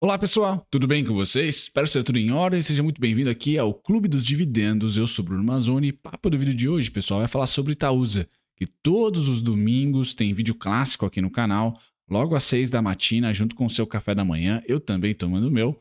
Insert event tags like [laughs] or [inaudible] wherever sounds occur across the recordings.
Olá pessoal, tudo bem com vocês? Espero ser tudo em ordem, seja muito bem-vindo aqui ao Clube dos Dividendos, eu sou Bruno Mazzoni e papo do vídeo de hoje, pessoal, é falar sobre Itaúsa, que todos os domingos tem vídeo clássico aqui no canal, logo às seis da matina, junto com o seu café da manhã, eu também tomando o meu,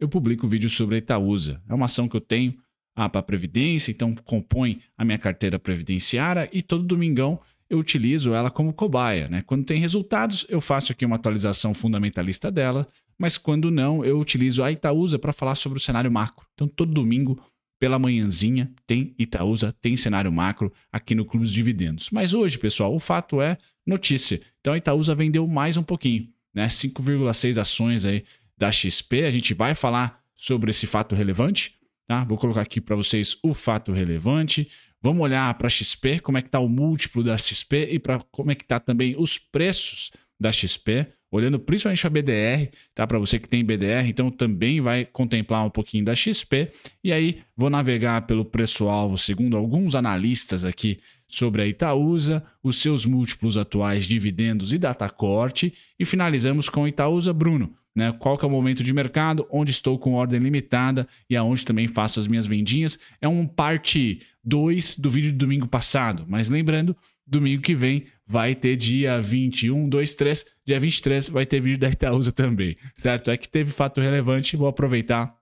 eu publico vídeo sobre a Itaúsa, é uma ação que eu tenho ah, para Previdência, então compõe a minha carteira previdenciária e todo domingão eu utilizo ela como cobaia. Né? Quando tem resultados, eu faço aqui uma atualização fundamentalista dela, mas quando não, eu utilizo a Itaúsa para falar sobre o cenário macro. Então, todo domingo, pela manhãzinha, tem Itaúsa, tem cenário macro aqui no Clube dos Dividendos. Mas hoje, pessoal, o fato é notícia. Então, a Itaúsa vendeu mais um pouquinho, né? 5,6 ações aí da XP. A gente vai falar sobre esse fato relevante, tá? Vou colocar aqui para vocês o fato relevante. Vamos olhar para a XP, como é que está o múltiplo da XP e para como é que está também os preços da XP olhando principalmente a BDR, tá? Para você que tem BDR, então também vai contemplar um pouquinho da XP. E aí vou navegar pelo preço-alvo, segundo alguns analistas aqui sobre a Itaúsa, os seus múltiplos atuais, dividendos e data corte. E finalizamos com Itaúsa Bruno né? Qual que é o momento de mercado, onde estou com ordem limitada e aonde também faço as minhas vendinhas. É um parte 2 do vídeo de domingo passado, mas lembrando, domingo que vem vai ter dia 21, 2, 3, dia 23 vai ter vídeo da Itaúsa também, certo? É que teve fato relevante, vou aproveitar,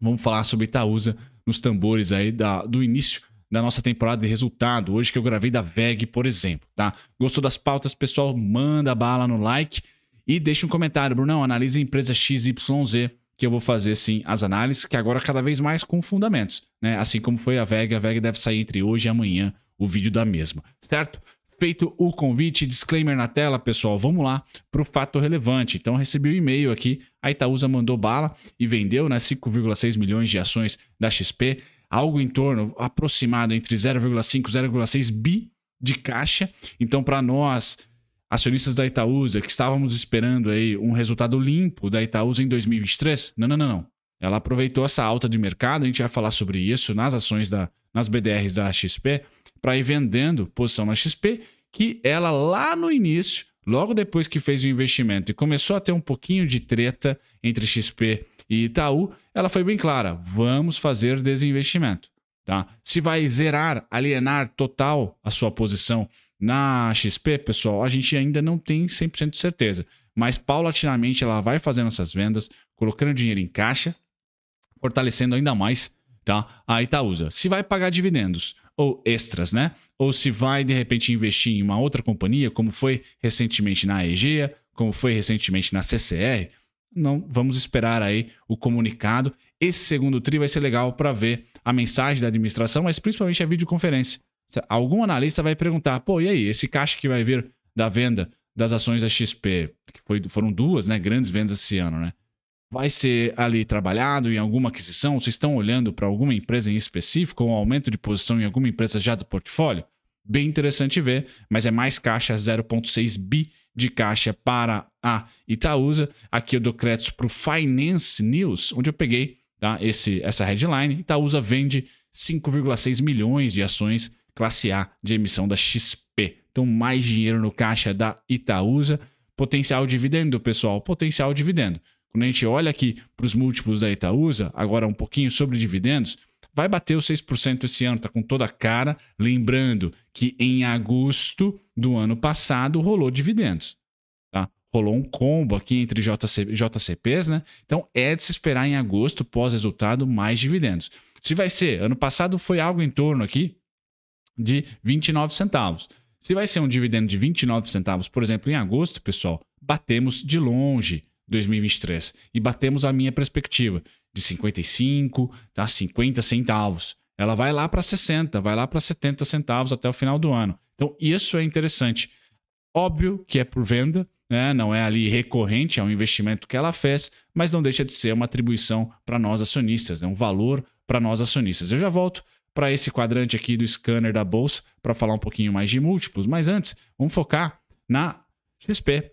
vamos falar sobre Itaúsa nos tambores aí da, do início da nossa temporada de resultado, hoje que eu gravei da VEG, por exemplo, tá? Gostou das pautas, pessoal? Manda bala no like e deixe um comentário, Brunão, analise a empresa XYZ, que eu vou fazer sim as análises, que agora cada vez mais com fundamentos, né? Assim como foi a Vega, a Vega deve sair entre hoje e amanhã o vídeo da mesma, certo? Feito o convite, disclaimer na tela, pessoal, vamos lá para o fato relevante. Então, recebi o um e-mail aqui, a Itaúsa mandou bala e vendeu né, 5,6 milhões de ações da XP, algo em torno aproximado entre 0,5 e 0,6 bi de caixa. Então, para nós, acionistas da Itaúsa, que estávamos esperando aí um resultado limpo da Itaúsa em 2023? Não, não, não, não. Ela aproveitou essa alta de mercado, a gente vai falar sobre isso nas ações da nas BDRs da XP, para ir vendendo posição na XP, que ela lá no início, logo depois que fez o investimento e começou a ter um pouquinho de treta entre XP e Itaú, ela foi bem clara: vamos fazer desinvestimento, tá? Se vai zerar, alienar total a sua posição na XP, pessoal, a gente ainda não tem 100% de certeza, mas paulatinamente ela vai fazendo essas vendas, colocando dinheiro em caixa, fortalecendo ainda mais tá? a Itaúsa. Se vai pagar dividendos ou extras, né? Ou se vai de repente investir em uma outra companhia, como foi recentemente na Egea, como foi recentemente na CCR, não vamos esperar aí o comunicado. Esse segundo tri vai ser legal para ver a mensagem da administração, mas principalmente a videoconferência Algum analista vai perguntar, pô, e aí, esse caixa que vai vir da venda das ações da XP, que foi, foram duas né, grandes vendas esse ano, né? Vai ser ali trabalhado em alguma aquisição? Vocês estão olhando para alguma empresa em específico ou um aumento de posição em alguma empresa já do portfólio? Bem interessante ver, mas é mais caixa, 0,6 bi de caixa para a Itaúsa. Aqui eu dou créditos para o Finance News, onde eu peguei tá, esse, essa headline. Itaúsa vende 5,6 milhões de ações classe A de emissão da XP. Então, mais dinheiro no caixa da Itaúsa. Potencial dividendo, pessoal, potencial dividendo. Quando a gente olha aqui para os múltiplos da Itaúsa, agora um pouquinho sobre dividendos, vai bater os 6% esse ano, tá com toda a cara. Lembrando que em agosto do ano passado rolou dividendos. Tá? Rolou um combo aqui entre JC, JCPs, né? Então é de se esperar em agosto, pós-resultado, mais dividendos. Se vai ser, ano passado foi algo em torno aqui, de 29 centavos. Se vai ser um dividendo de 29 centavos, por exemplo, em agosto, pessoal, batemos de longe 2023 e batemos a minha perspectiva de 55 tá, 50 centavos. Ela vai lá para 60, vai lá para 70 centavos até o final do ano. Então, isso é interessante. Óbvio que é por venda, né? não é ali recorrente, é um investimento que ela fez, mas não deixa de ser uma atribuição para nós acionistas, é né? um valor para nós acionistas. Eu já volto para esse quadrante aqui do scanner da bolsa para falar um pouquinho mais de múltiplos. Mas antes, vamos focar na XP.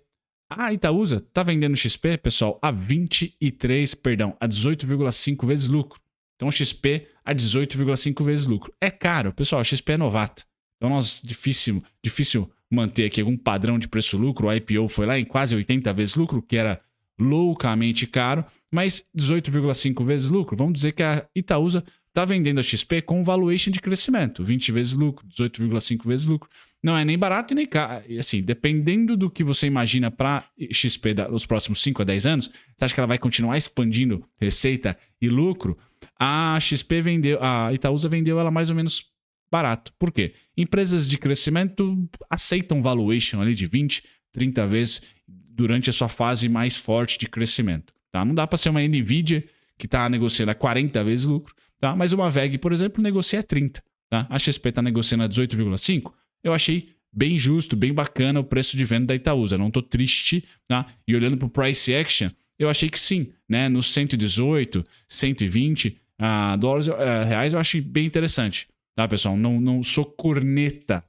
A Itaúsa está vendendo XP, pessoal, a 23, perdão, a 18,5 vezes lucro. Então XP a 18,5 vezes lucro. É caro, pessoal, XP é novata. Então nós difícil, difícil manter aqui algum padrão de preço-lucro. O IPO foi lá em quase 80 vezes lucro, que era loucamente caro, mas 18,5 vezes lucro. Vamos dizer que a Itaúsa está vendendo a XP com valuation de crescimento, 20 vezes lucro, 18,5 vezes lucro. Não é nem barato e nem caro. Assim, dependendo do que você imagina para XP nos próximos 5 a 10 anos, você acha que ela vai continuar expandindo receita e lucro? A XP vendeu, a Itaúsa vendeu ela mais ou menos barato. Por quê? Empresas de crescimento aceitam valuation ali de 20, 30 vezes durante a sua fase mais forte de crescimento. Tá? Não dá para ser uma Nvidia que está negociando a 40 vezes lucro Tá? Mas uma VEG, por exemplo, negocia 30. Tá? A XP está negociando a 18,5. Eu achei bem justo, bem bacana o preço de venda da Itaúsa. Não estou triste. Tá? E olhando para o price action, eu achei que sim. Né? Nos 118, 120 ah, dólares, eh, reais, eu achei bem interessante. Tá, pessoal? Não, não sou corneta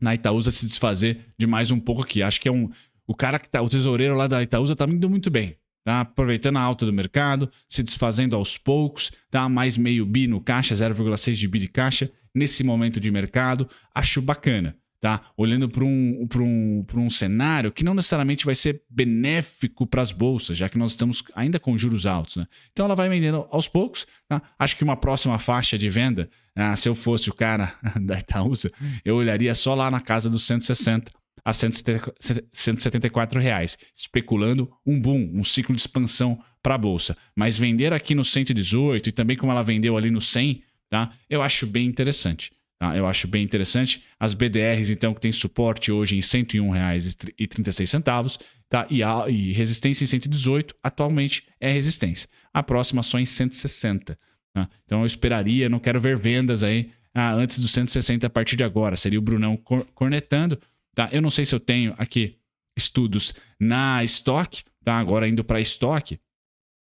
na Itaúsa se desfazer de mais um pouco aqui. Acho que é um. O cara que tá, o tesoureiro lá da Itaúsa tá indo muito bem. Tá? Aproveitando a alta do mercado, se desfazendo aos poucos, tá? mais meio bi no caixa, 0,6 de bi de caixa, nesse momento de mercado, acho bacana. Tá? Olhando para um, um, um cenário que não necessariamente vai ser benéfico para as bolsas, já que nós estamos ainda com juros altos. Né? Então ela vai vendendo aos poucos. Tá? Acho que uma próxima faixa de venda, ah, se eu fosse o cara [laughs] da Itaúsa, eu olharia só lá na casa dos 160 a 174 reais, especulando um boom, um ciclo de expansão para a bolsa. Mas vender aqui no 118 e também como ela vendeu ali no 100, tá? Eu acho bem interessante. Tá? Eu acho bem interessante. As BDRs então que tem suporte hoje em 101 reais e 36 centavos, tá? E, a, e resistência em 118 atualmente é resistência. A próxima só em 160. Tá? Então eu esperaria, não quero ver vendas aí ah, antes dos 160 a partir de agora. Seria o Brunão cornetando. Tá? Eu não sei se eu tenho aqui estudos na estoque, tá? agora indo para estoque.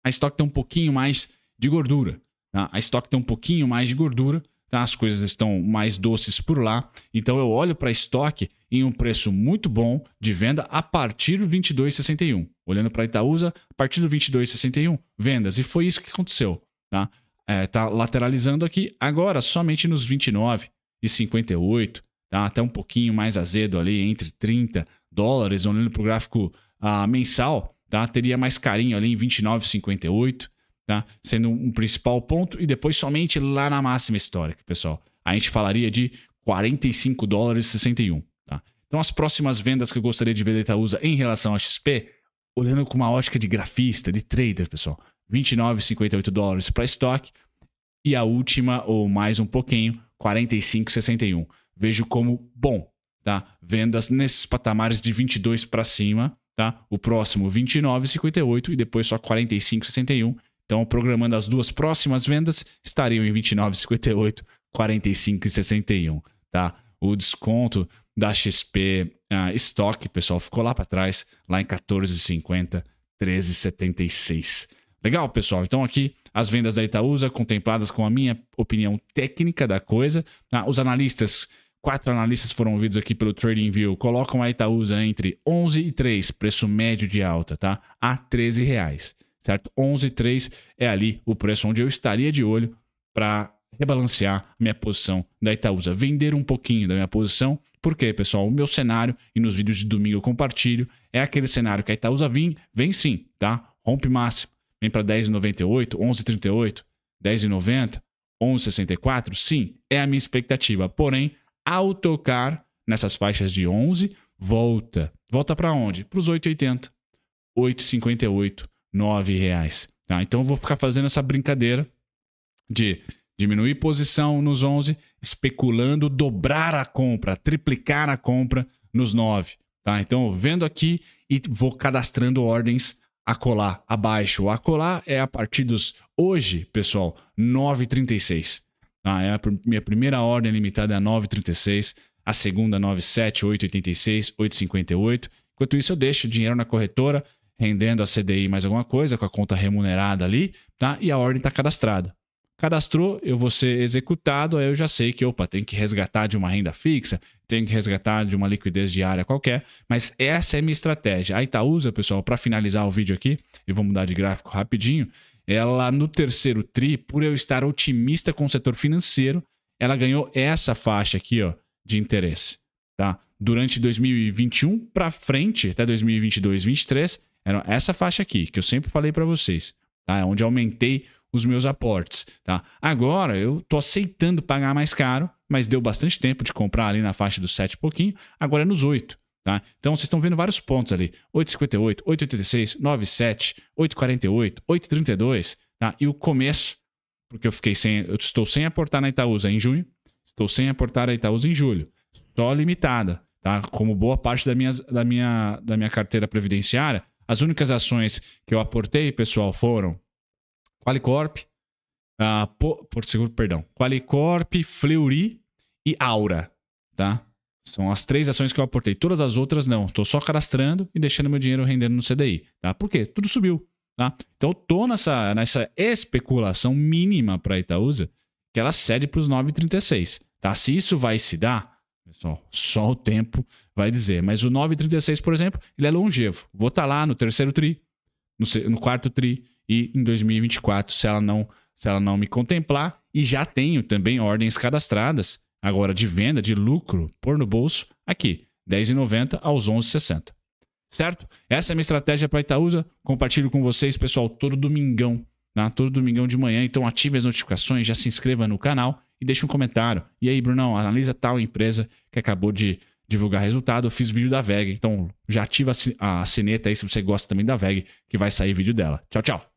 A estoque tem um pouquinho mais de gordura. Tá? A estoque tem um pouquinho mais de gordura. Tá? As coisas estão mais doces por lá. Então eu olho para estoque em um preço muito bom de venda a partir do 22,61. Olhando para Itaúsa, a partir do 22,61, vendas. E foi isso que aconteceu. Tá? É, tá lateralizando aqui agora somente nos 29 e 58 tá? até um pouquinho mais azedo ali, entre 30 dólares, olhando para o gráfico ah, mensal, tá? teria mais carinho ali em 29,58, tá? sendo um principal ponto, e depois somente lá na máxima histórica, pessoal. A gente falaria de 45 dólares 61. Tá? Então as próximas vendas que eu gostaria de ver da Itaúsa em relação ao XP, olhando com uma ótica de grafista, de trader, pessoal, 29,58 dólares para estoque, e a última, ou mais um pouquinho, 45,61 vejo como bom, tá? Vendas nesses patamares de 22 para cima, tá? O próximo 29,58 e depois só 45,61. Então, programando as duas próximas vendas, estariam em 29,58, 45,61, tá? O desconto da XP uh, ah, Stock, pessoal, ficou lá para trás, lá em 14,50, 13,76. Legal, pessoal. Então, aqui as vendas da Itaúsa contempladas com a minha opinião técnica da coisa. Ah, os analistas Quatro analistas foram ouvidos aqui pelo TradingView. Colocam a Itaúsa entre 11 e 3, preço médio de alta, tá? A 13 reais, certo? 11 e 3 é ali o preço onde eu estaria de olho para rebalancear minha posição da Itaúsa, vender um pouquinho da minha posição. porque pessoal? O meu cenário, e nos vídeos de domingo eu compartilho, é aquele cenário que a Itaúsa vem, vem sim, tá? Rompe máximo, vem para 10,98, 11,38, 10,90, 11,64, sim, é a minha expectativa. Porém, ao tocar nessas faixas de 11, volta. Volta para onde? Para os 8,80, 8,58, 9 reais. Tá? Então eu vou ficar fazendo essa brincadeira de diminuir posição nos 11, especulando, dobrar a compra, triplicar a compra nos 9. Tá? Então vendo aqui e vou cadastrando ordens a colar abaixo. A colar é a partir dos hoje, pessoal, 9,36. Ah, é a minha primeira ordem limitada é a 9,36, a segunda 9,7, 8,86, 8,58. Enquanto isso, eu deixo o dinheiro na corretora, rendendo a CDI mais alguma coisa, com a conta remunerada ali, tá? E a ordem está cadastrada. Cadastrou, eu vou ser executado, aí eu já sei que, opa, tem que resgatar de uma renda fixa, tem que resgatar de uma liquidez diária qualquer, mas essa é minha estratégia. A Itaúsa, pessoal, para finalizar o vídeo aqui, eu vou mudar de gráfico rapidinho, ela no terceiro tri, por eu estar otimista com o setor financeiro, ela ganhou essa faixa aqui, ó, de interesse, tá? Durante 2021 para frente, até 2022, 2023, era essa faixa aqui que eu sempre falei para vocês, tá? É onde aumentei os meus aportes, tá? Agora eu tô aceitando pagar mais caro, mas deu bastante tempo de comprar ali na faixa dos 7 e pouquinho, agora é nos 8, tá? Então vocês estão vendo vários pontos ali, 8,58, 8,86, 9,7, 8,48, 8,32, tá? E o começo, porque eu fiquei sem, eu estou sem aportar na Itaúsa em junho, estou sem aportar na Itaúsa em julho, só limitada, tá? Como boa parte da minha, da minha, da minha carteira previdenciária, as únicas ações que eu aportei, pessoal, foram Qualicorp, uh, ah, Porto Seguro, perdão, Qualicorp, Fleury e Aura, tá? São as três ações que eu aportei. Todas as outras não. Estou só cadastrando e deixando meu dinheiro rendendo no CDI, tá? Por quê? Tudo subiu, tá? Então eu tô nessa, nessa especulação mínima para Itaúsa que ela cede para os 9,36, tá? Se isso vai se dar, pessoal, só o tempo vai dizer. Mas o 9,36, por exemplo, ele é longevo. Vou estar tá lá no terceiro tri, no, no quarto tri, e em 2024, se ela não, se ela não me contemplar, e já tenho também ordens cadastradas agora de venda, de lucro, por no bolso, aqui, 10,90 aos 11,60. Certo? Essa é a minha estratégia para Itaúsa. Compartilho com vocês, pessoal, todo domingão, tá? todo domingão de manhã. Então ative as notificações, já se inscreva no canal e deixe um comentário. E aí, Brunão, analisa tal empresa que acabou de divulgar resultado. Eu fiz vídeo da VEG, então já ativa a sineta aí se você gosta também da VEG, que vai sair vídeo dela. Tchau, tchau!